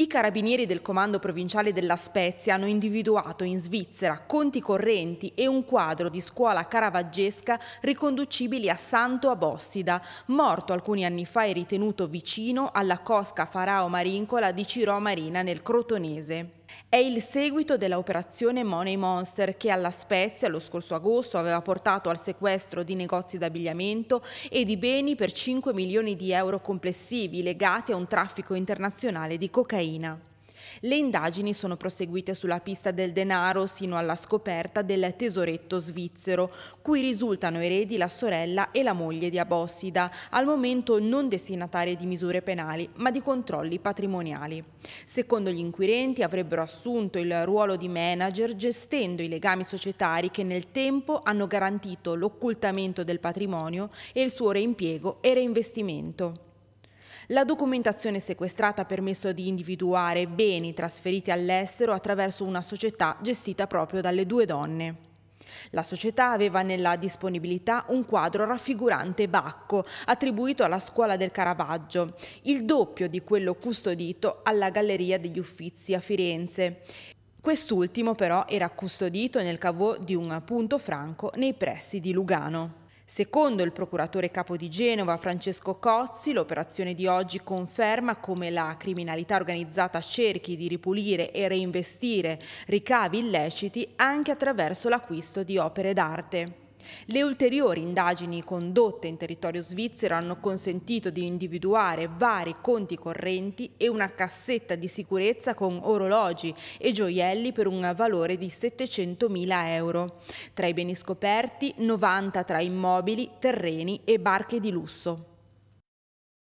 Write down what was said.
I carabinieri del comando provinciale della Spezia hanno individuato in Svizzera conti correnti e un quadro di scuola caravaggesca riconducibili a Santo Abossida, morto alcuni anni fa e ritenuto vicino alla cosca Farao Marincola di Ciro Marina nel Crotonese. È il seguito dell'operazione Money Monster che alla Spezia lo scorso agosto aveva portato al sequestro di negozi d'abbigliamento e di beni per 5 milioni di euro complessivi legati a un traffico internazionale di cocaina. Le indagini sono proseguite sulla pista del denaro sino alla scoperta del tesoretto svizzero, cui risultano eredi la sorella e la moglie di Abossida, al momento non destinatarie di misure penali, ma di controlli patrimoniali. Secondo gli inquirenti avrebbero assunto il ruolo di manager gestendo i legami societari che nel tempo hanno garantito l'occultamento del patrimonio e il suo reimpiego e reinvestimento. La documentazione sequestrata ha permesso di individuare beni trasferiti all'estero attraverso una società gestita proprio dalle due donne. La società aveva nella disponibilità un quadro raffigurante Bacco, attribuito alla scuola del Caravaggio, il doppio di quello custodito alla Galleria degli Uffizi a Firenze. Quest'ultimo però era custodito nel cavò di un punto franco nei pressi di Lugano. Secondo il procuratore capo di Genova Francesco Cozzi, l'operazione di oggi conferma come la criminalità organizzata cerchi di ripulire e reinvestire ricavi illeciti anche attraverso l'acquisto di opere d'arte. Le ulteriori indagini condotte in territorio svizzero hanno consentito di individuare vari conti correnti e una cassetta di sicurezza con orologi e gioielli per un valore di 700.000 euro. Tra i beni scoperti 90 tra immobili, terreni e barche di lusso.